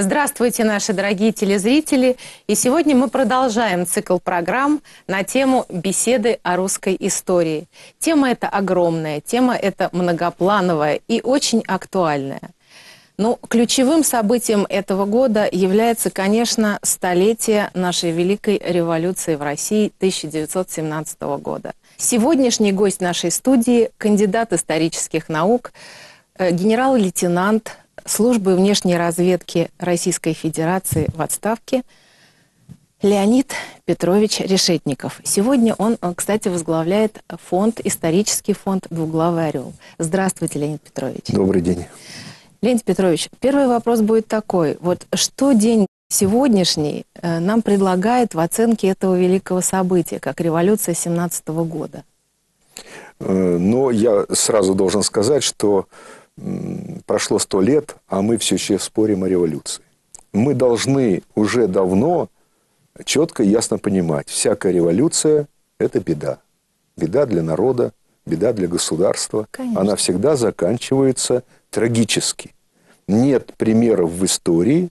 Здравствуйте, наши дорогие телезрители! И сегодня мы продолжаем цикл программ на тему беседы о русской истории. Тема эта огромная, тема эта многоплановая и очень актуальная. Но ну, ключевым событием этого года является, конечно, столетие нашей Великой революции в России 1917 года. Сегодняшний гость нашей студии – кандидат исторических наук, э, генерал-лейтенант службы внешней разведки Российской Федерации в отставке Леонид Петрович Решетников. Сегодня он, э, кстати, возглавляет фонд, исторический фонд «Двуглавый орел». Здравствуйте, Леонид Петрович. Добрый день. Леонид Петрович, первый вопрос будет такой. Вот что день сегодняшний э, нам предлагает в оценке этого великого события, как революция 17 -го года? Э, Но ну, я сразу должен сказать, что прошло сто лет, а мы все еще спорим о революции. Мы должны уже давно четко и ясно понимать, всякая революция – это беда. Беда для народа, беда для государства. Конечно. Она всегда заканчивается трагически. Нет примеров в истории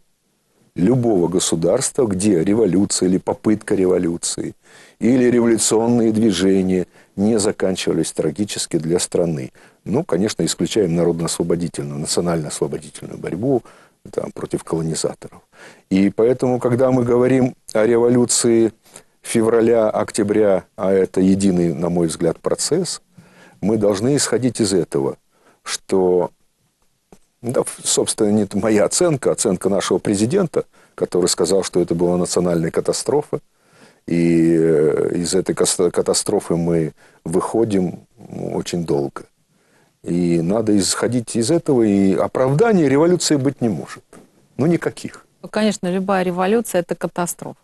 любого государства, где революция или попытка революции, или революционные движения, не заканчивались трагически для страны. Ну, конечно, исключаем народно-освободительную, национально-освободительную борьбу там, против колонизаторов. И поэтому, когда мы говорим о революции февраля, октября, а это единый, на мой взгляд, процесс, мы должны исходить из этого, что, да, собственно, не моя оценка, а оценка нашего президента, который сказал, что это была национальная катастрофа, и э, из этой катастрофы мы выходим очень долго. И надо исходить из этого, и оправдания революции быть не может. Ну, никаких. Ну, конечно, любая революция – это катастрофа.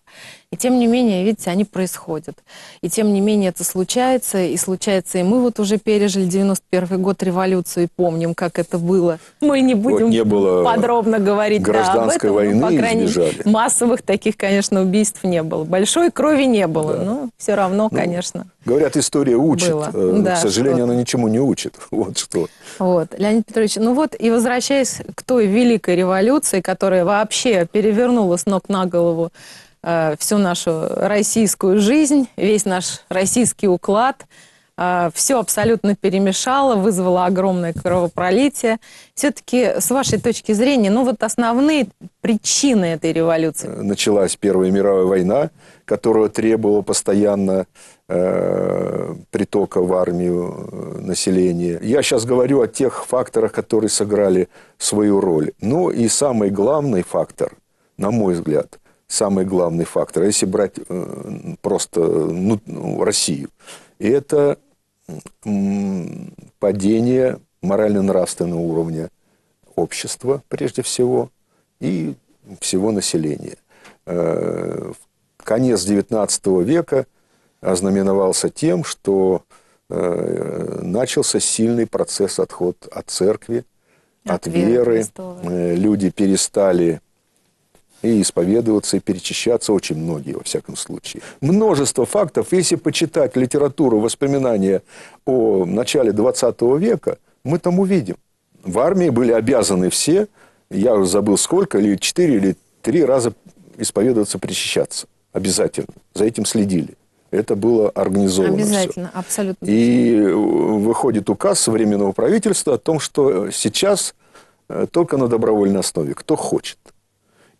И тем не менее, видите, они происходят. И тем не менее это случается, и случается, и мы вот уже пережили 91 год революцию и помним, как это было. Мы не будем вот не было подробно говорить гражданской да, об этом, войны по крайней мере, массовых таких, конечно, убийств не было. Большой крови не было, да. но все равно, ну, конечно. Говорят, история учит. Было. Э, да, к сожалению, она ничему не учит. Вот что. Вот, Леонид Петрович, ну вот и возвращаясь к той великой революции, которая вообще перевернула с ног на голову Э, всю нашу российскую жизнь, весь наш российский уклад. Э, все абсолютно перемешало, вызвало огромное кровопролитие. Все-таки, с вашей точки зрения, ну вот основные причины этой революции? Э, началась Первая мировая война, которая требовала постоянно э, притока в армию населения. Я сейчас говорю о тех факторах, которые сыграли свою роль. Ну и самый главный фактор, на мой взгляд, самый главный фактор, а если брать э, просто ну, ну Россию, это падение морально-нравственного уровня общества, прежде всего, и всего населения. Э, конец XIX века ознаменовался тем, что э, начался сильный процесс отход от церкви, от, от веры. веры. Люди перестали и исповедоваться, и перечищаться очень многие, во всяком случае. Множество фактов. Если почитать литературу, воспоминания о начале 20 века, мы там увидим. В армии были обязаны все, я уже забыл сколько, или четыре, или три раза исповедоваться, причащаться. Обязательно. За этим следили. Это было организовано. Обязательно, все. абсолютно. И выходит указ современного правительства о том, что сейчас э, только на добровольной основе, кто хочет.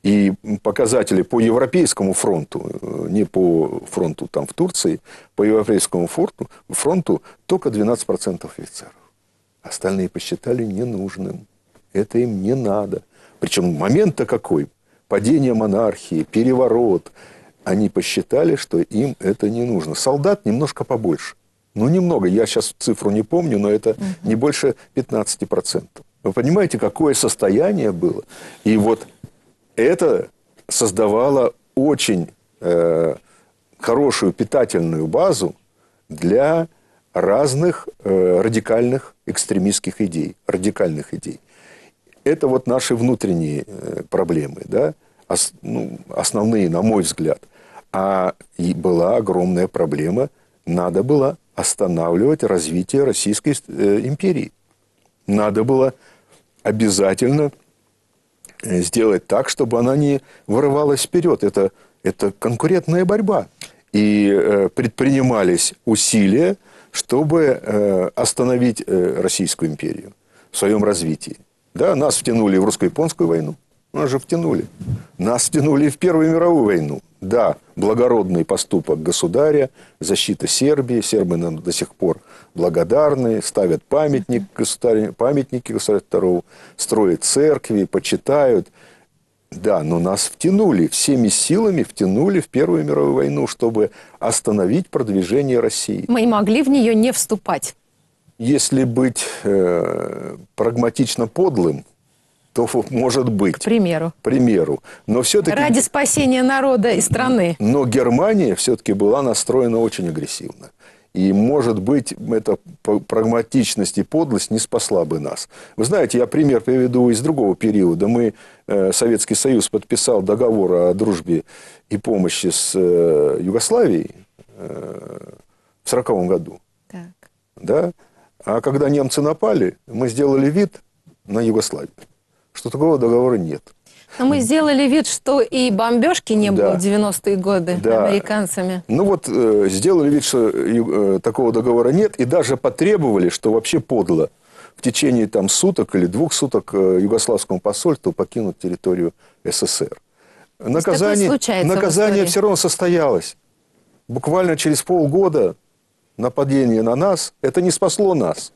И показатели по Европейскому фронту, э, не по фронту там в Турции, по Европейскому фронту, фронту только 12% офицеров. Остальные посчитали ненужным. Это им не надо. Причем момент-то какой? Падение монархии, переворот. Они посчитали, что им это не нужно. Солдат немножко побольше. Ну, немного. Я сейчас цифру не помню, но это не больше 15%. Вы понимаете, какое состояние было? И вот это создавало очень э, хорошую питательную базу для разных э, радикальных экстремистских идей, радикальных идей. Это вот наши внутренние э, проблемы, да, Ос, ну, основные, на мой взгляд. А и была огромная проблема, надо было останавливать развитие Российской э, империи. Надо было обязательно Э, сделать так, чтобы она не вырывалась вперед. Это, это конкурентная борьба. И э, предпринимались усилия, чтобы э, остановить э, Российскую империю в своем развитии. Да, нас втянули в русско-японскую войну. Нас же втянули. Нас втянули в Первую мировую войну. Да, благородный поступок государя, защита Сербии. Сербы нам до сих пор благодарны, ставят памятник государю, памятники государю II, строят церкви, почитают. Да, но нас втянули, всеми силами втянули в Первую мировую войну, чтобы остановить продвижение России. Мы могли в нее не вступать. Если быть э, прагматично подлым, то может быть. К примеру. К примеру. Но все-таки... Ради спасения народа и страны. Но Германия все-таки была настроена очень агрессивно. И, может быть, эта прагматичность и подлость не спасла бы нас. Вы знаете, я пример приведу из другого периода. Мы, э, Советский Союз, подписал договор о дружбе и помощи с э, Югославией э, в 1940 году. Так. Да? А когда немцы напали, мы сделали вид на Югославию что такого договора нет. Но мы сделали вид, что и бомбежки не да. было в 90-е годы да. американцами. Ну вот э, сделали вид, что э, такого договора нет, и даже потребовали, что вообще подло, в течение там суток или двух суток э, югославскому посольству покинуть территорию СССР. Наказание, наказание все равно состоялось. Буквально через полгода нападение на нас, это не спасло нас.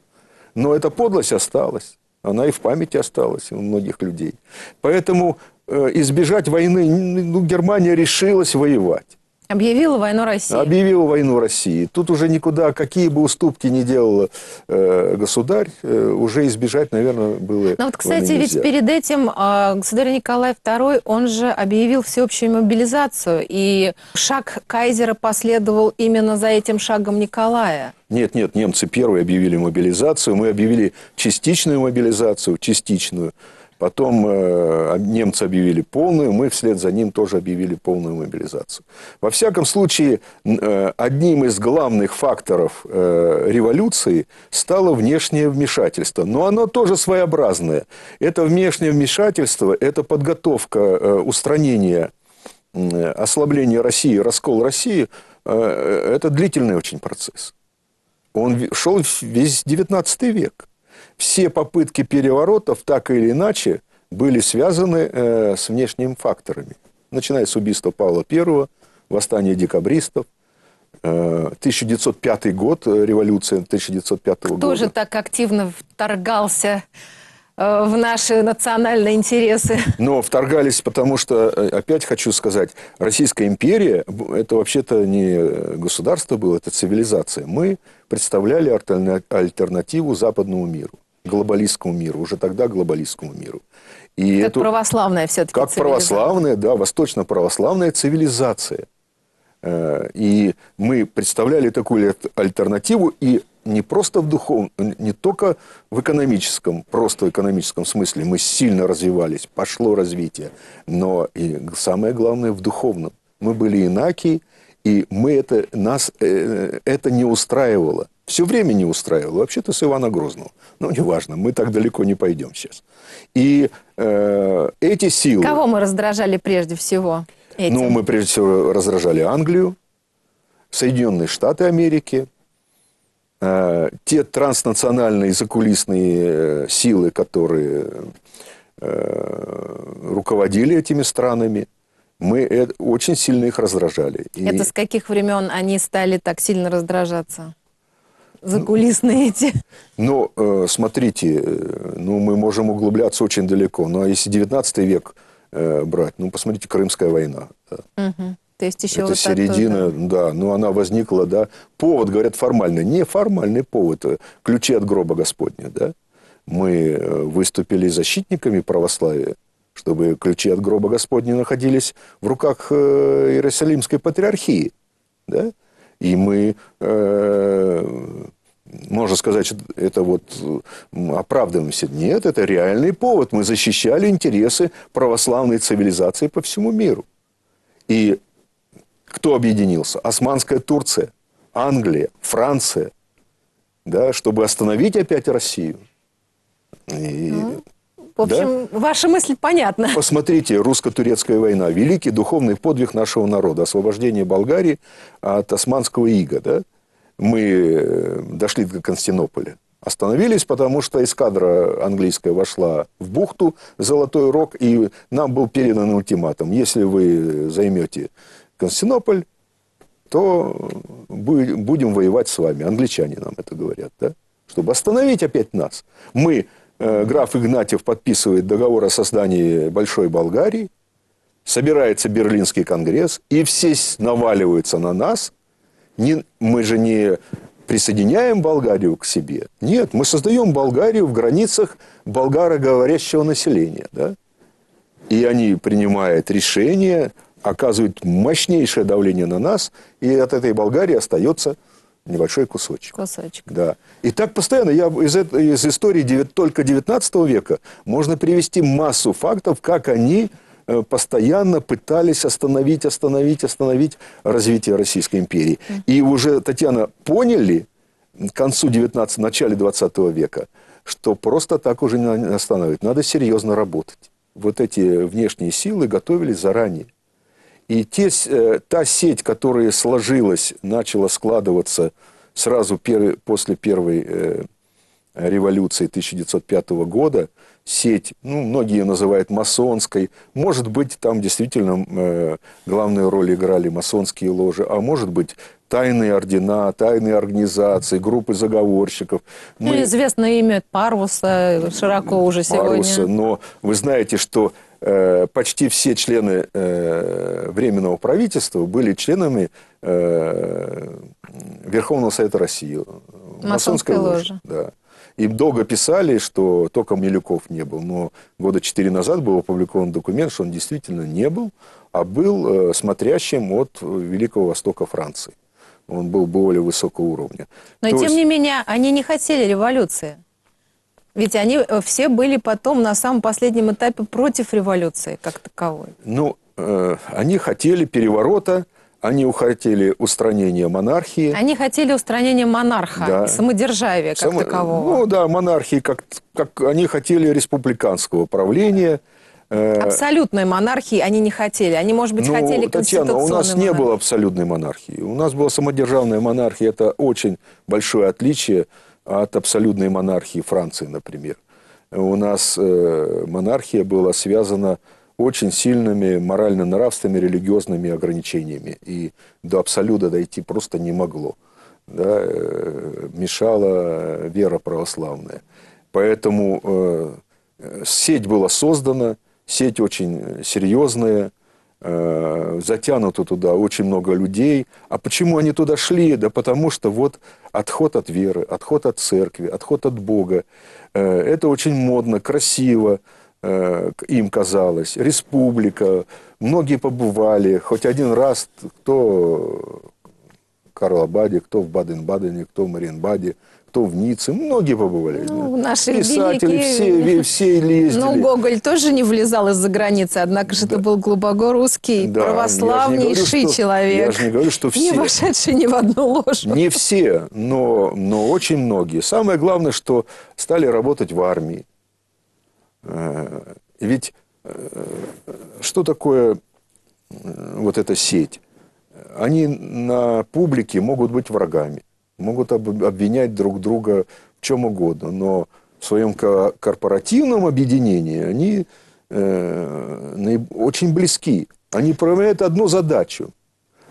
Но эта подлость осталась. Она и в памяти осталась у многих людей. Поэтому э, избежать войны, ну, Германия решилась воевать. Объявила войну России. Объявила войну России. Тут уже никуда, какие бы уступки ни делал э, государь, э, уже избежать, наверное, было Но ну вот, кстати, ведь перед этим э, государь Николай II, он же объявил всеобщую мобилизацию, и шаг Кайзера последовал именно за этим шагом Николая. Нет, нет, немцы первые объявили мобилизацию, мы объявили частичную мобилизацию, частичную, Потом э, немцы объявили полную, мы вслед за ним тоже объявили полную мобилизацию. Во всяком случае, э, одним из главных факторов э, революции стало внешнее вмешательство. Но оно тоже своеобразное. Это внешнее вмешательство, это подготовка э, устранения, ослабления России, раскол России. это длительный очень процесс. Он шел весь 19 век все попытки переворотов, так или иначе, были связаны э, с внешними факторами. Начиная с убийства Павла I, восстания декабристов, 1905 э, год, э, революция 1905 Кто года. Тоже так активно вторгался э, в наши национальные интересы. Но вторгались, потому что, опять хочу сказать, Российская империя, это вообще-то не государство было, это цивилизация. Мы представляли альтернативу западному миру глобалистскому миру, уже тогда глобалистскому миру. И как эту, православная все-таки Как православная, да, восточно-православная цивилизация. Э, и мы представляли такую альтернативу, и не просто в духовном, не только в экономическом, просто в экономическом смысле. Мы сильно развивались, пошло развитие, но и самое главное в духовном. Мы были инаки, и мы это, нас э, это не устраивало все время не устраивало. Вообще-то с Ивана Грозного. Но ну, неважно, мы так далеко не пойдем сейчас. И э, эти силы... Кого мы раздражали прежде всего? Этим? Ну, мы прежде всего раздражали Англию, Соединенные Штаты Америки, э, те транснациональные закулисные э, силы, которые э, руководили этими странами – мы э, очень сильно их раздражали. И... Это с каких времен они стали так сильно раздражаться? закулисные ну, эти. Ну, э, смотрите, э, ну, мы можем углубляться очень далеко. Ну, а если 19 век э, брать, ну, посмотрите, Крымская война. Угу. То есть еще Это вот середина, тоже. да, но ну, она возникла, да. Повод, говорят, формальный. не формальный повод. Ключи от гроба Господня, да. Мы выступили защитниками православия чтобы ключи от гроба Господня находились в руках Иерусалимской патриархии. Да? И мы можно сказать, что это вот оправдываемся. Нет, это реальный повод. Мы защищали интересы православной цивилизации по всему миру. И кто объединился? Османская Турция, Англия, Франция, да, чтобы остановить опять Россию. И, ну, в общем, да? ваша мысль понятна. Посмотрите, русско-турецкая война, великий духовный подвиг нашего народа, освобождение Болгарии от османского ига, да? мы э, дошли до Константинополя. Остановились, потому что эскадра английская вошла в бухту Золотой Рог, и нам был передан ультиматум. Если вы займете Константинополь, то будем воевать с вами. Англичане нам это говорят, да? Чтобы остановить опять нас. Мы, э, граф Игнатьев подписывает договор о создании Большой Болгарии, собирается Берлинский конгресс, и все наваливаются на нас – не, мы же не присоединяем Болгарию к себе. Нет, мы создаем Болгарию в границах болгароговорящего населения. Да? И они принимают решения, оказывают мощнейшее давление на нас, и от этой Болгарии остается небольшой кусочек. Кусочек. Да. И так постоянно. Я из, из истории 9, только 19 века можно привести массу фактов, как они Э, постоянно пытались остановить, остановить, остановить развитие Российской империи. И уже, Татьяна, поняли к концу 19, начале 20 века, что просто так уже не остановить. Надо серьезно работать. Вот эти внешние силы готовились заранее. И те, э, та сеть, которая сложилась, начала складываться сразу пер, после первой э, революции 1905 года, сеть, ну, многие ее называют масонской. Может быть, там действительно э, главную роль играли масонские ложи, а может быть, тайные ордена, тайные организации, группы заговорщиков. Мы... Ну, известное имя Парвуса широко уже Парвуса, сегодня. Но вы знаете, что э, почти все члены э, Временного правительства были членами э, Верховного Совета России. Масонской, масонской ложи. ложи. Да. Им долго писали, что только Милюков не был. Но года четыре назад был опубликован документ, что он действительно не был, а был э, смотрящим от э, Великого Востока Франции. Он был более высокого уровня. Но, То тем есть... не менее, они не хотели революции. Ведь они э, все были потом на самом последнем этапе против революции как таковой. Ну, э, они хотели переворота, они хотели устранения монархии. Они хотели устранения монарха, да. самодержавия как Само... такового. Ну да, монархии, как, как они хотели республиканского правления. Э, абсолютной монархии они не хотели. Они, может быть, ну, хотели Татьяна, у нас монархии. не было абсолютной монархии. У нас была самодержавная монархия. Это очень большое отличие от абсолютной монархии Франции, например. У нас э, монархия была связана очень сильными морально-нравственными, религиозными ограничениями. И до абсолюта дойти просто не могло. Да, э, мешала вера православная. Поэтому э, сеть была создана, сеть очень серьезная, э, затянуто туда очень много людей. А почему они туда шли? Да потому что вот отход от веры, отход от церкви, отход от Бога. Э, это очень модно, красиво, Э, им казалось, республика. Многие побывали, хоть один раз, кто в Карлабаде, кто в Баден-Бадене, кто в Маринбаде, кто в Ницце, многие побывали. Ну, наши Писатели великие... все, все лезли. Ну, Гоголь тоже не влезал из-за границы, однако же да. это был глубоко русский, да. православнейший говорю, что, человек. Я же не говорю, что все. Не вошедший ни в одну ложь. Не все, но, но очень многие. Самое главное, что стали работать в армии. Э, ведь э, что такое э, вот эта сеть? Они на публике могут быть врагами, могут обвинять друг друга в чем угодно, но в своем корпоративном объединении они очень близки. Они проявляют одну задачу.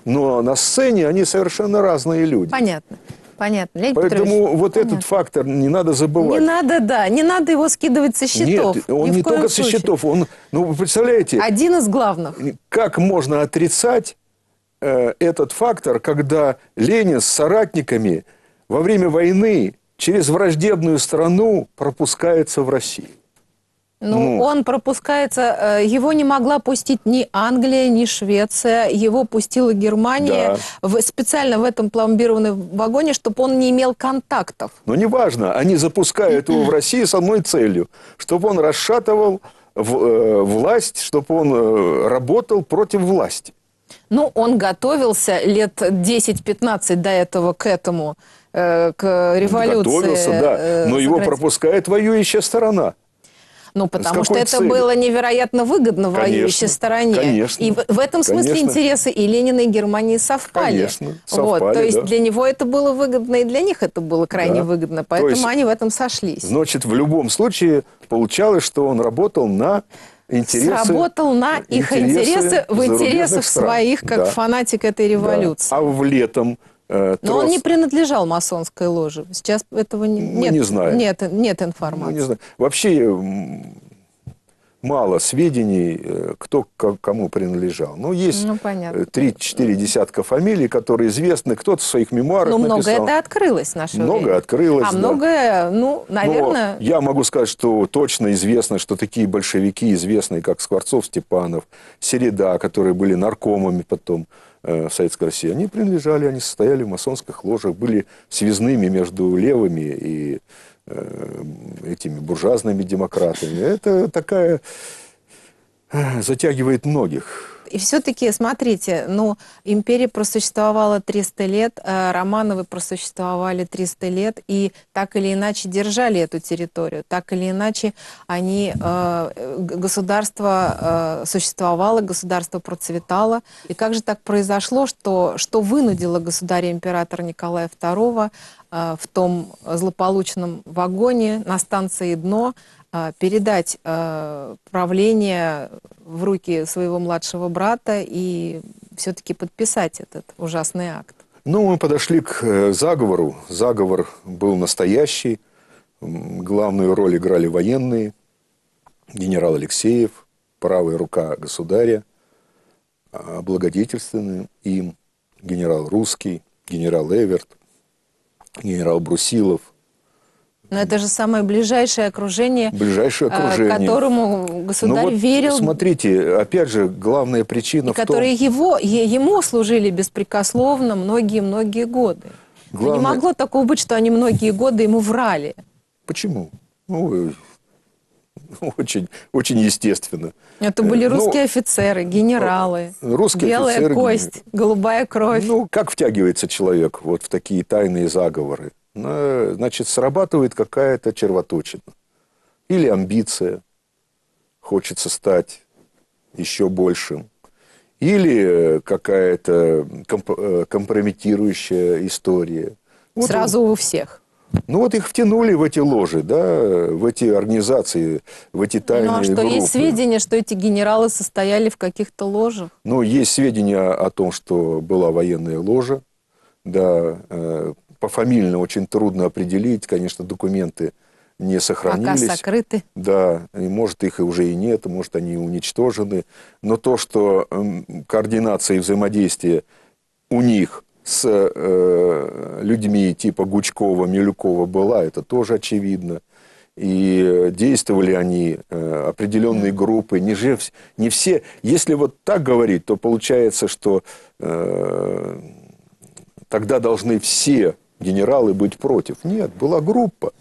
Но на сцене они совершенно разные люди. Понятно. Понятно. Леонид Поэтому Петрович, вот понятно. этот фактор не надо забывать. Не надо, да, не надо его скидывать со счетов. Нет, он не только случае. со счетов, он, ну вы представляете... Один из главных. Как можно отрицать э, этот фактор, когда Ленин с соратниками во время войны через враждебную страну пропускается в Россию? Ну, ну, он пропускается. Э, его не могла пустить ни Англия, ни Швеция. Его пустила Германия да. в, специально в этом пломбированном вагоне, чтобы он не имел контактов. Ну, неважно. Они запускают его в России с одной целью. Чтобы он расшатывал в, э, власть, чтобы он э, работал против власти. Ну, он готовился лет 10-15 до этого к этому, э, к революции. Готовился, да. Э, Но его пропускает воюющая сторона. Ну, потому что это целью? было невероятно выгодно конечно, воюющей стороне. Конечно, и в, в этом смысле конечно. интересы и Ленина, и Германии совпали. Конечно, совпали вот, то есть да. для него это было выгодно, и для них это было крайне да. выгодно. Поэтому есть, они в этом сошлись. Значит, в любом случае получалось, что он работал на интересы... Сработал на их интересы, интересы в интересах стран. своих, как да. фанатик этой революции. Да. А в летом Э, трос... Но он не принадлежал масонской ложе. Сейчас этого не... Мы ну, нет, не знаем. Нет, нет ну, информации. не знаем. Вообще э, мало сведений, э, кто кому принадлежал. Ну, есть ну, 3-4 э, десятка фамилий, которые известны, кто-то в своих мемуарах Но написал. многое это открылось в наше Многое время. открылось, А да. многое, ну, наверное... Но я могу сказать, что точно известно, что такие большевики известные, как Скворцов, Степанов, Середа, которые были наркомами потом, э, Советской России, они принадлежали, они состояли в масонских ложах, были связными между левыми и э, этими буржуазными демократами. Это такая э, затягивает многих и все-таки, смотрите, ну, империя просуществовала 300 лет, э, Романовы просуществовали 300 лет, и так или иначе держали эту территорию, так или иначе они, э, государство э, существовало, государство процветало. И как же так произошло, что, что вынудило государя-императора Николая II в том злополучном вагоне на станции «Дно» А, передать а, правление в руки своего младшего брата и все-таки подписать этот ужасный акт? Ну, мы подошли к э, заговору. Заговор был настоящий. Главную роль играли военные. Генерал Алексеев, правая рука государя, а, благодетельственный им генерал Русский, генерал Эверт, генерал Брусилов – но это же самое ближайшее окружение, ближайшее а, окружение. которому ну государь ну вот верил. Смотрите, опять же, главная причина и в которые том... его, ему служили беспрекословно многие-многие годы. Главное... не могло такого быть, что они многие годы ему врали. Почему? Ну, э, очень, очень естественно. Это были э, ну, русские Но, офицеры, генералы, э, русские белая офицеры, кость, голубая кровь. Ну, как втягивается человек вот в такие тайные заговоры? Ну, значит, срабатывает какая-то червоточина. Или амбиция, хочется стать еще большим. Или э, какая-то комп- э, компрометирующая история. Вот Сразу он. у всех. Ну вот их втянули в эти ложи, да, в эти организации, в эти тайные группы. Ну а что, группы. есть сведения, что эти генералы состояли в каких-то ложах? Ну, есть сведения о том, что была военная ложа, да, э, пофамильно очень трудно определить, конечно, документы не сохранились. Пока сокрыты. Да, и может их и уже и нет, может они уничтожены. Но то, что эм, координация и взаимодействие у них с э, людьми типа Гучкова, Милюкова была, это тоже очевидно. И действовали они, э, определенные группы, не, же, не все. Если вот так говорить, то получается, что э, тогда должны все генералы быть против. Нет, была группа.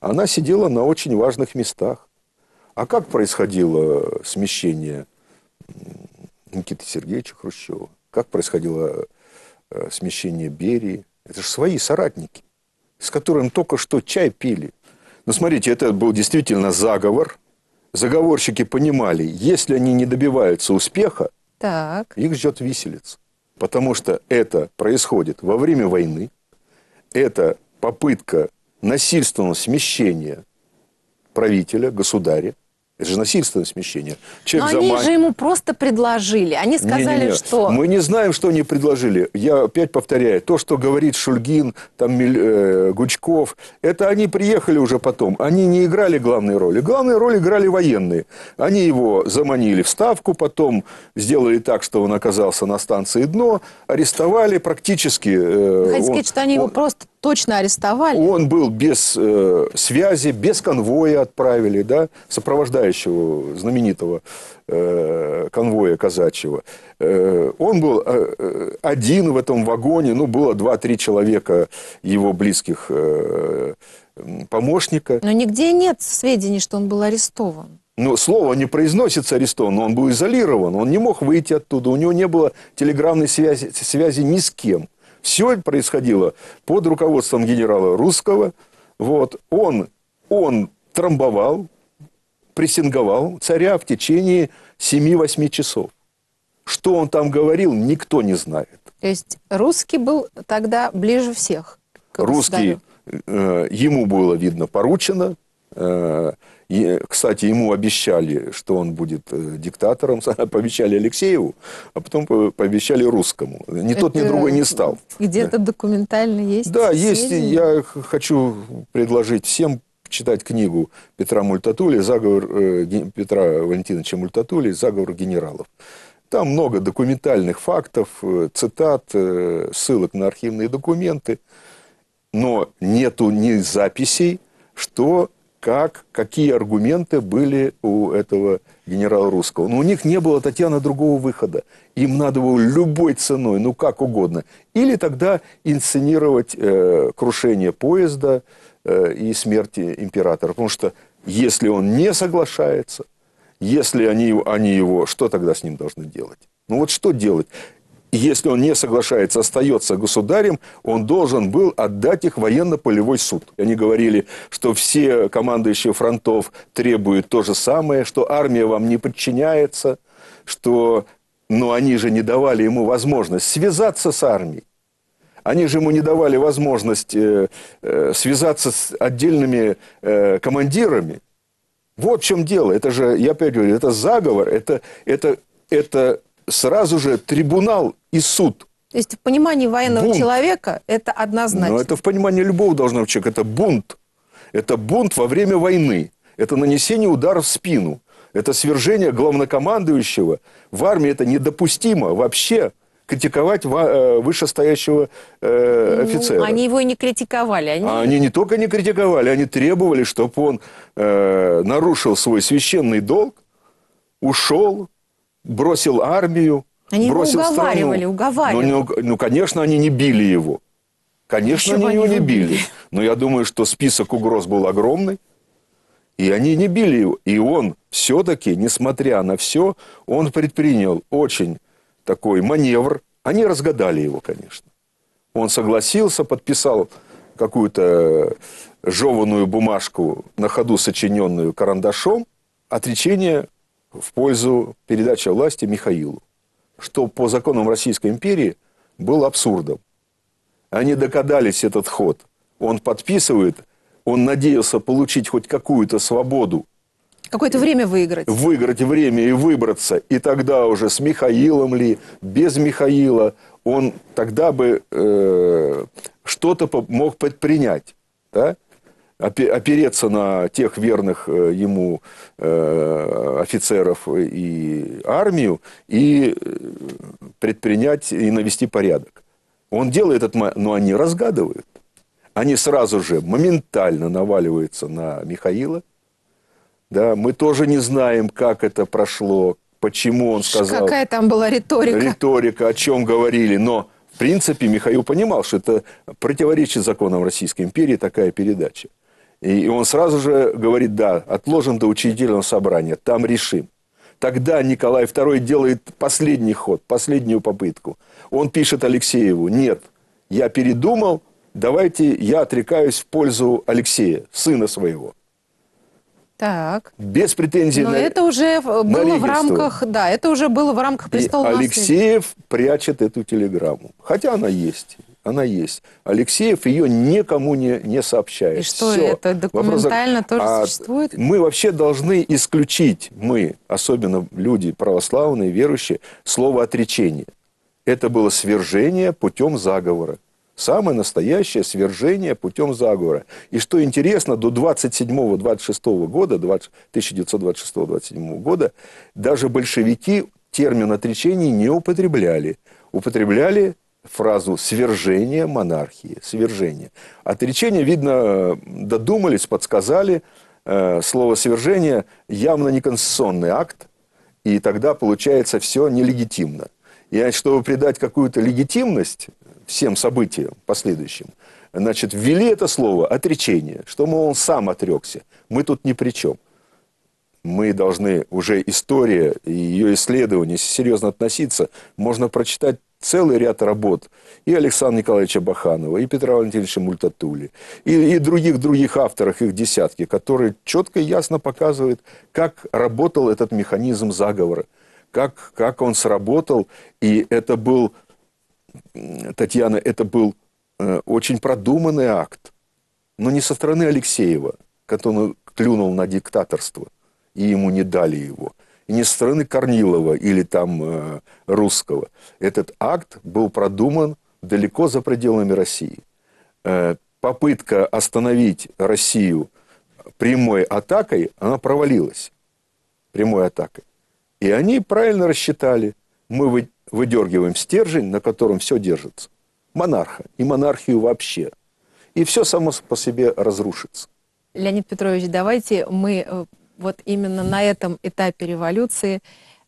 Она сидела на очень важных местах. А как происходило смещение Никиты Сергеевича Хрущева? Как происходило э, смещение Берии? Это же свои соратники, с которыми только что чай пили. Но ну, смотрите, это был действительно заговор. Заговорщики понимали, если они не добиваются успеха, так. их ждет виселица. Потому что это происходит во время войны, это попытка насильственного смещения правителя, государя, это же насильственное смещение. Человек Но они заман... же ему просто предложили. Они сказали, не, не, не. что... Мы не знаем, что они предложили. Я опять повторяю. То, что говорит Шульгин, там, э, Гучков, это они приехали уже потом. Они не играли главные роли. Главную роль играли военные. Они его заманили в ставку, потом сделали так, что он оказался на станции «Дно», арестовали практически... Э, Хотите он, сказать, что они он... его просто точно арестовали. Он был без э, связи, без конвоя отправили, да, сопровождающего знаменитого э, конвоя казачьего. Э, он был э, э один в этом вагоне, ну, было 2-3 человека его близких э, помощника. Но нигде нет сведений, что он был арестован. Ну, слово не произносится арестован, но он был изолирован, он не мог выйти оттуда, у него не было телеграммной связи, связи ни с кем. Все происходило под руководством генерала Русского. Вот. Он, он трамбовал, прессинговал царя в течение 7-8 часов. Что он там говорил, никто не знает. То есть русский был тогда ближе всех? Русский, э, ему было, видно, поручено, Э, кстати, ему обещали, что он будет э, диктатором, пообещали Алексееву, а потом пообещали русскому. Ни Это тот, ни другой не стал. Где-то документально есть? Да, есть. Я хочу предложить всем читать книгу Петра Мультатули, заговор э, Петра Валентиновича Мультатули «Заговор генералов». Там много документальных фактов, цитат, ссылок на архивные документы, но нету ни записей, что как, какие аргументы были у этого генерала Русского. Но у них не было, Татьяна, другого выхода. Им надо было любой ценой, ну как угодно. Или тогда инсценировать э, крушение поезда э, и смерть императора. Потому что если он не соглашается, если они, они его, что тогда с ним должны делать? Ну вот что делать? если он не соглашается, остается государем, он должен был отдать их военно-полевой суд. Они говорили, что все командующие фронтов требуют то же самое, что армия вам не подчиняется, что... Но они же не давали ему возможность связаться с армией. Они же ему не давали возможность э, э, связаться с отдельными э, командирами. Вот в чем дело. Это же, я опять говорю, это заговор, это, это, это сразу же трибунал и суд. То есть в понимании военного бунт. человека это однозначно. Но это в понимании любого должного человека. Это бунт. Это бунт во время войны. Это нанесение удара в спину. Это свержение главнокомандующего. В армии это недопустимо вообще критиковать э, вышестоящего э, ну, офицера. Ну, они его и не критиковали. Они... А они не только не критиковали, они требовали, чтобы он э, нарушил свой священный долг, ушел, бросил армию, они бросил его уговаривали, страну. уговаривали. Ну, ну, конечно, они не били его. Конечно, Еще они его не били. Но я думаю, что список угроз был огромный. И они не били его. И он все-таки, несмотря на все, он предпринял очень такой маневр. Они разгадали его, конечно. Он согласился, подписал какую-то э, жеванную бумажку, на ходу сочиненную карандашом, отречение в пользу передачи власти Михаилу, что по законам Российской империи было абсурдом. Они докадались этот ход. Он подписывает, он надеялся получить хоть какую-то свободу. Какое-то время выиграть. Выиграть время и выбраться. И тогда уже с Михаилом ли, без Михаила, он тогда бы э, что-то мог предпринять. Да? опереться на тех верных э, ему э, офицеров и армию и э, предпринять и навести порядок. Он делает это, но они разгадывают. Они сразу же моментально наваливаются на Михаила. Да, мы тоже не знаем, как это прошло, почему он сказал. Какая там была риторика? Риторика, о чем говорили, но в принципе, Михаил понимал, что это противоречит законам Российской империи такая передача. И он сразу же говорит, да, отложим до учредительного собрания, там решим. Тогда Николай II делает последний ход, последнюю попытку. Он пишет Алексееву, нет, я передумал, давайте я отрекаюсь в пользу Алексея, сына своего. Так. Без претензий Но на это уже было в рамках, да, это уже было в рамках престолонаследия. Алексеев прячет эту телеграмму, хотя она есть она есть. Алексеев ее никому не, не сообщает. И что, Все. это документально Вопрос... тоже а существует? Мы вообще должны исключить, мы, особенно люди православные, верующие, слово отречение. Это было свержение путем заговора. Самое настоящее свержение путем заговора. И что интересно, до 27-26 года, 20, 1926-27 года, даже большевики термин отречение не употребляли. Употребляли фразу «свержение монархии», «свержение». Отречение, видно, додумались, подсказали. Э, слово «свержение» явно не конституционный акт, и тогда получается все нелегитимно. И чтобы придать какую-то легитимность всем событиям последующим, значит, ввели это слово «отречение», что, мол, он сам отрекся, мы тут ни при чем мы должны уже история и ее исследования серьезно относиться. Можно прочитать целый ряд работ и Александра Николаевича Баханова, и Петра Валентиновича Мультатули, и, и других других авторов, их десятки, которые четко и ясно показывают, как работал этот механизм заговора, как, как он сработал, и это был, Татьяна, это был э, очень продуманный акт, но не со стороны Алексеева, который клюнул на диктаторство, и ему не дали его, и не со стороны Корнилова или там э, русского. Этот акт был продуман далеко за пределами России. Э, попытка остановить Россию прямой атакой, она провалилась. Прямой атакой. И они правильно рассчитали. Мы выдергиваем стержень, на котором все держится. Монарха и монархию вообще. И все само по себе разрушится. Леонид Петрович, давайте мы э, вот именно на этом этапе революции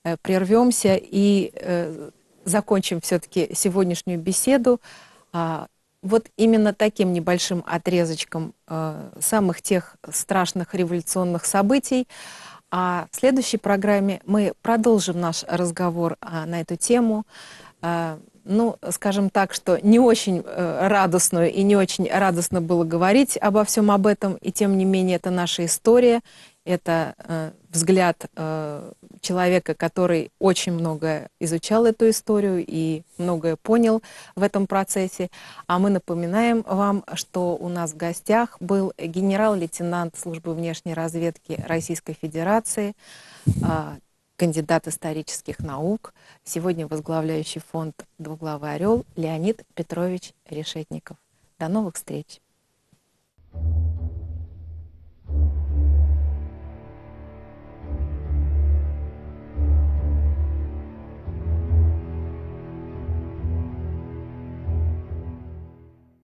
э, прервемся и э, закончим все-таки сегодняшнюю беседу а, вот именно таким небольшим отрезочком э, самых тех страшных революционных событий. А в следующей программе мы продолжим наш разговор а, на эту тему. Ну, скажем так, что не очень радостную и не очень радостно было говорить обо всем об этом, и тем не менее это наша история, это э, взгляд э, человека, который очень много изучал эту историю и многое понял в этом процессе. А мы напоминаем вам, что у нас в гостях был генерал-лейтенант службы внешней разведки Российской Федерации, а, кандидат исторических наук, сегодня возглавляющий фонд «Двуглавый орел» Леонид Петрович Решетников. До новых встреч! thank you